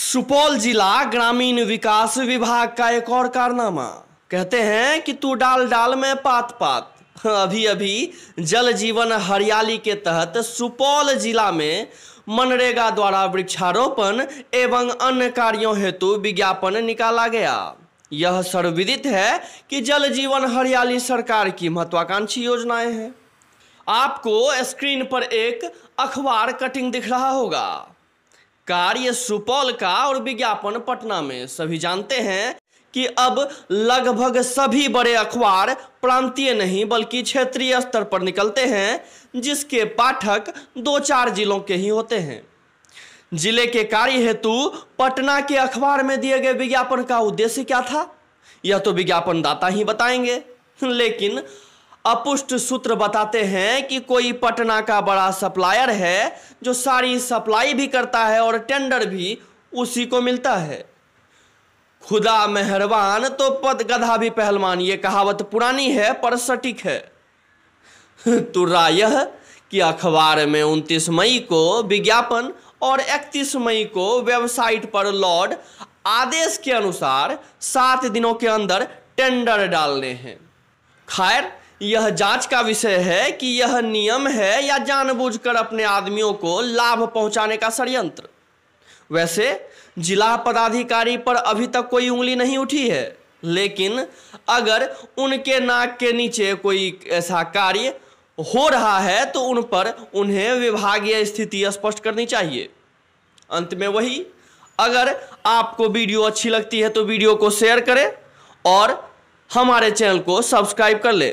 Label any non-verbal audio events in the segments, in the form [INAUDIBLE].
सुपौल जिला ग्रामीण विकास विभाग का एक और कारनामा कहते हैं कि तू डाल डाल में पात पात अभी अभी जल जीवन हरियाली के तहत सुपौल जिला में मनरेगा द्वारा वृक्षारोपण एवं अन्य कार्यों हेतु विज्ञापन निकाला गया यह सर्वविदित है कि जल जीवन हरियाली सरकार की महत्वाकांक्षी योजनाएं हैं आपको स्क्रीन पर एक अखबार कटिंग दिख रहा होगा कार्य सुपौल का और विज्ञापन पटना में सभी जानते हैं कि अब लगभग सभी बड़े अखबार प्रांतीय नहीं बल्कि क्षेत्रीय स्तर पर निकलते हैं जिसके पाठक दो चार जिलों के ही होते हैं जिले के कार्य हेतु पटना के अखबार में दिए गए विज्ञापन का उद्देश्य क्या था यह तो विज्ञापन दाता ही बताएंगे लेकिन अपुष्ट सूत्र बताते हैं कि कोई पटना का बड़ा सप्लायर है जो सारी सप्लाई भी करता है और टेंडर भी उसी को मिलता है खुदा मेहरबान तो पद गधा भी पहलवान ये कहावत पुरानी है पर सटीक है [LAUGHS] तो राय कि अखबार में 29 मई को विज्ञापन और 31 मई को वेबसाइट पर लॉर्ड आदेश के अनुसार सात दिनों के अंदर टेंडर डालने हैं खैर यह जांच का विषय है कि यह नियम है या जानबूझकर अपने आदमियों को लाभ पहुंचाने का षडयंत्र वैसे जिला पदाधिकारी पर अभी तक कोई उंगली नहीं उठी है लेकिन अगर उनके नाक के नीचे कोई ऐसा कार्य हो रहा है तो उन पर उन्हें विभागीय स्थिति स्पष्ट करनी चाहिए अंत में वही अगर आपको वीडियो अच्छी लगती है तो वीडियो को शेयर करें और हमारे चैनल को सब्सक्राइब कर लें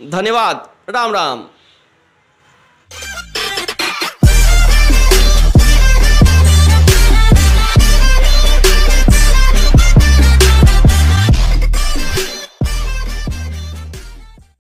धन्यवाद राम राम